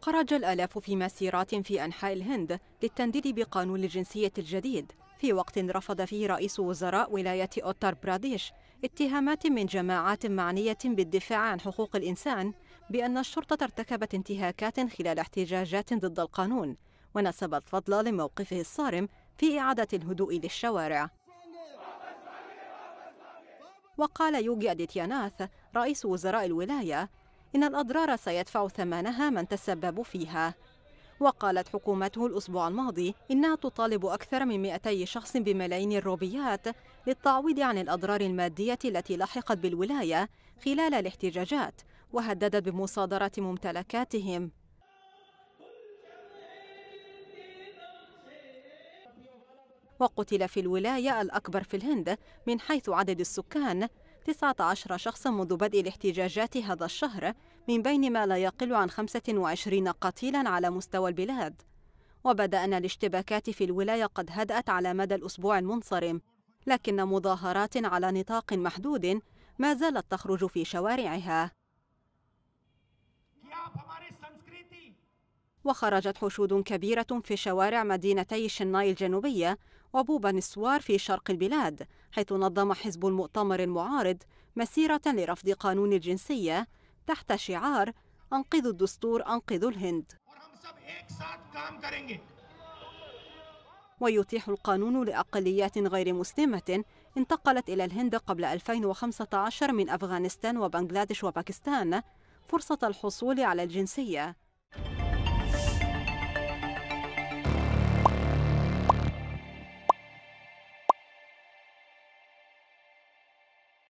خرج الآلاف في مسيرات في أنحاء الهند للتنديد بقانون الجنسية الجديد في وقت رفض فيه رئيس وزراء ولاية أوتر براديش اتهامات من جماعات معنية بالدفاع عن حقوق الإنسان بأن الشرطة ارتكبت انتهاكات خلال احتجاجات ضد القانون ونسب الفضل لموقفه الصارم في إعادة الهدوء للشوارع وقال يوغي أديتياناث رئيس وزراء الولاية إن الأضرار سيدفع ثمنها من تسبب فيها وقالت حكومته الأسبوع الماضي إنها تطالب أكثر من 200 شخص بملايين الروبيات للتعويض عن الأضرار المادية التي لحقت بالولاية خلال الاحتجاجات وهددت بمصادرة ممتلكاتهم وقتل في الولاية الأكبر في الهند من حيث عدد السكان 19 شخصا منذ بدء الاحتجاجات هذا الشهر من بين ما لا يقل عن 25 قتيلا على مستوى البلاد وبدا أن الاشتباكات في الولاية قد هدأت على مدى الأسبوع المنصرم لكن مظاهرات على نطاق محدود ما زالت تخرج في شوارعها وخرجت حشود كبيرة في شوارع مدينتي شناي الجنوبية وبوبانسوار في شرق البلاد حيث نظم حزب المؤتمر المعارض مسيرة لرفض قانون الجنسية تحت شعار أنقذوا الدستور أنقذوا الهند ويتيح القانون لأقليات غير مسلمة انتقلت إلى الهند قبل 2015 من أفغانستان وبنغلاديش وباكستان فرصة الحصول على الجنسية